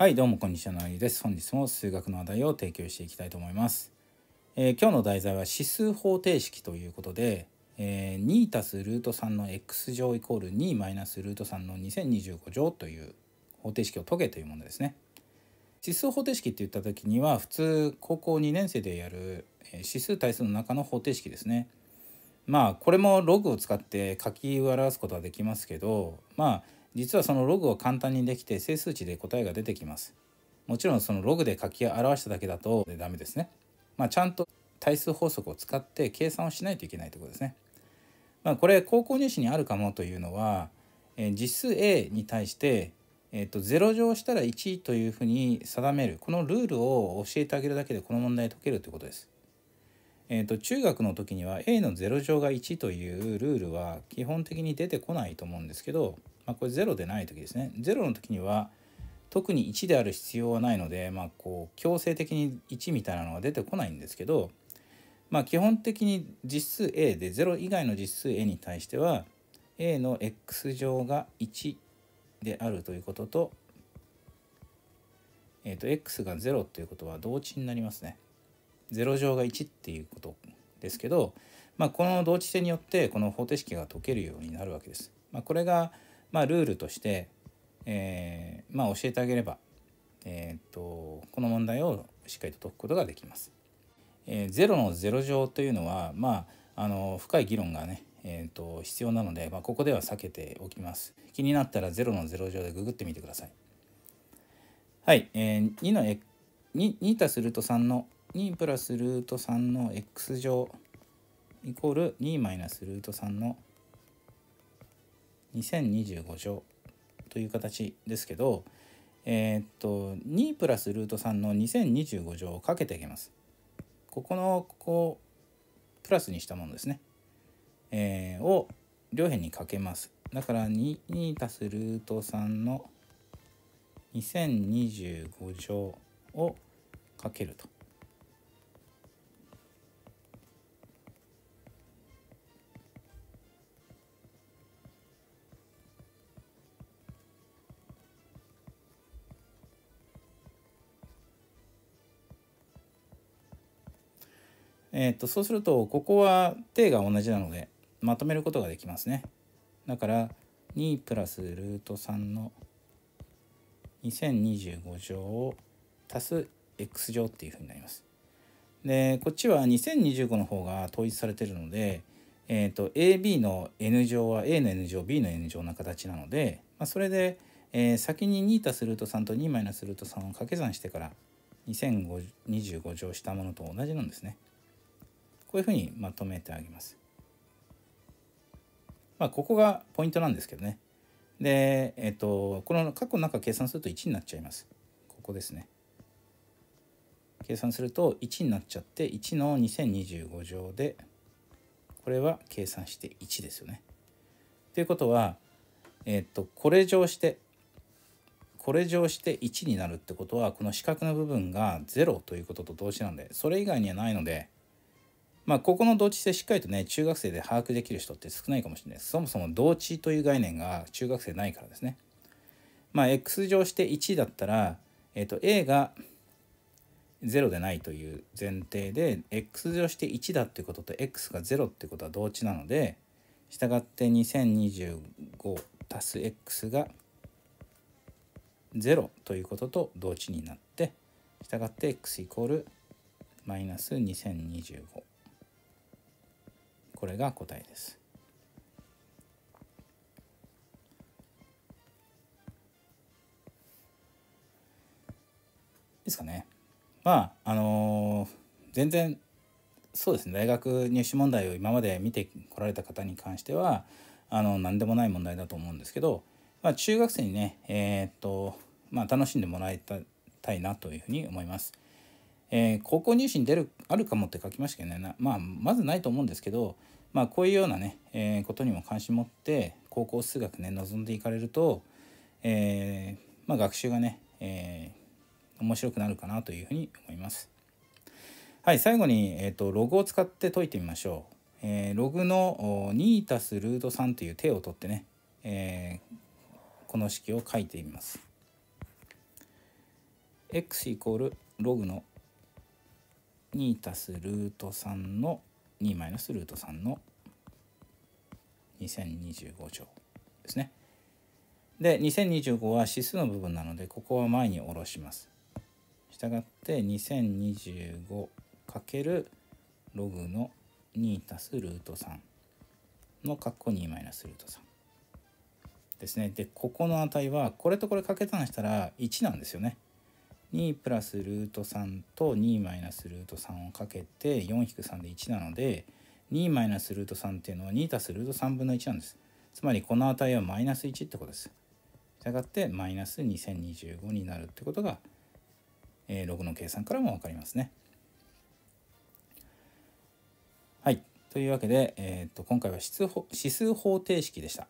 はいどうもこんにちはのあゆです本日も数学の話題を提供していきたいと思います、えー、今日の題材は指数方程式ということで、えー、2たすルート3の x 乗イコール2マイナスルート3の2025乗という方程式を解けというものですね指数方程式って言った時には普通高校2年生でやる指数対数の中の方程式ですねまあこれもログを使って書き表すことはできますけどまあ実はそのログを簡単にできて整数値で答えが出てきます。もちろんそのログで書き表しただけだとダメですね。まあ、ちゃんと対数法則を使って計算をしないといけないとことですね。まあ、これ高校入試にあるかもというのは、え実数 A に対して、えっと0乗したら1というふうに定めるこのルールを教えてあげるだけでこの問題解けるということです。えーと中学の時には A の0乗が1というルールは基本的に出てこないと思うんですけどまあ、これ0でない時ですね0の時には特に1である必要はないので、まあ、こう強制的に1みたいなのが出てこないんですけど、まあ、基本的に実数 a で0以外の実数 a に対しては a の x 乗が1であるということと,、えー、と x が0ということは同値になりますね。0乗が1っていうことですけど、まあ、この同値性によってこの方程式が解けるようになるわけです。まあ、これがまあ、ルールとして、えー、まあ、教えてあげれば、えー、っとこの問題をしっかりと解くことができます。えー、0の0乗というのは、まあ、あの深い議論がね、えーと、必要なので、まあ、ここでは避けておきます。気になったら0の0乗でググってみてください。はい、えー、2の 2, 2すルート3の2プラスルート3の x 乗イコール2マイナスルート3の2025乗という形ですけど、えー、っと2プラスルート3の2025乗をかけていきます。ここのここをプラスにしたものですね、えー、を両辺にかけます。だから2足すルート3の2025乗をかけると。えー、っとそうするとここは定が同じなのでまとめることができますね。だから2プラスルート3の2025乗を足す x 乗っていうふうになります。でこっちは2025の方が統一されてるので、えーと、AB の n 乗は A の n 乗 B の n 乗な形なので、まあ、それで、えー、先に2足すルート3と2マイナスルート3を掛け算してから2025乗したものと同じなんですね。こういうふうにまとめてあげます。まあ、ここがポイントなんですけどね。で、えっと、この過去の中計算すると1になっちゃいます。ここですね。計算すると1になっちゃって、1の2025乗で、これは計算して1ですよね。ということは、えっと、これ乗して、これ乗して1になるってことは、この四角の部分が0ということと同時なんで、それ以外にはないので、まあ、ここの同値性しっかりとね、中学生で把握できる人って少ないかもしれないです。そもそも同値という概念が中学生ないからですね。まあ、x 乗して1だったら、えっ、ー、と、a が0でないという前提で、x 乗して1だってことと x が0ってことは同値なので、したがって2025足す x が0ということと同値になって、したがって x イコールマイナス2025。これが答えです。ですかね。まああの全然そうですね大学入試問題を今まで見てこられた方に関してはあの何でもない問題だと思うんですけど、まあ、中学生にねえー、っとまあ楽しんでもらいたいなというふうに思います。えー、高校入試に出るあるかもって書きましたけどねまあ、まずないと思うんですけど、まあ、こういうようなね、えー、ことにも関心持って高校数学ね望んでいかれると、えー、まあ、学習がね、え面白くなるかなというふうに思います。はい最後に、えーと、ログを使って解いてみましょう。えログの2たすルート3という手を取ってね、えこの式を書いてみます。x イコールログの2足すルート3の2マイナスルート3の2025乗ですね。で2025は指数の部分なのでここは前に下ろします。したがって2025かけるログの2足すルート3の括弧2マイナスルート3ですね。でここの値はこれとこれ掛け算したら1なんですよね。2プラスルート3と2マイナスルート3をかけて4-3で1なので2マイナスルート3っていうのは2たすルート3分の1なんです。つまりこの値はマイナス1ってことです。したがってマイナス2025になるってことが、えー、ログの計算からもわかりますね。はい。というわけで、えー、っと今回は指数方程式でした。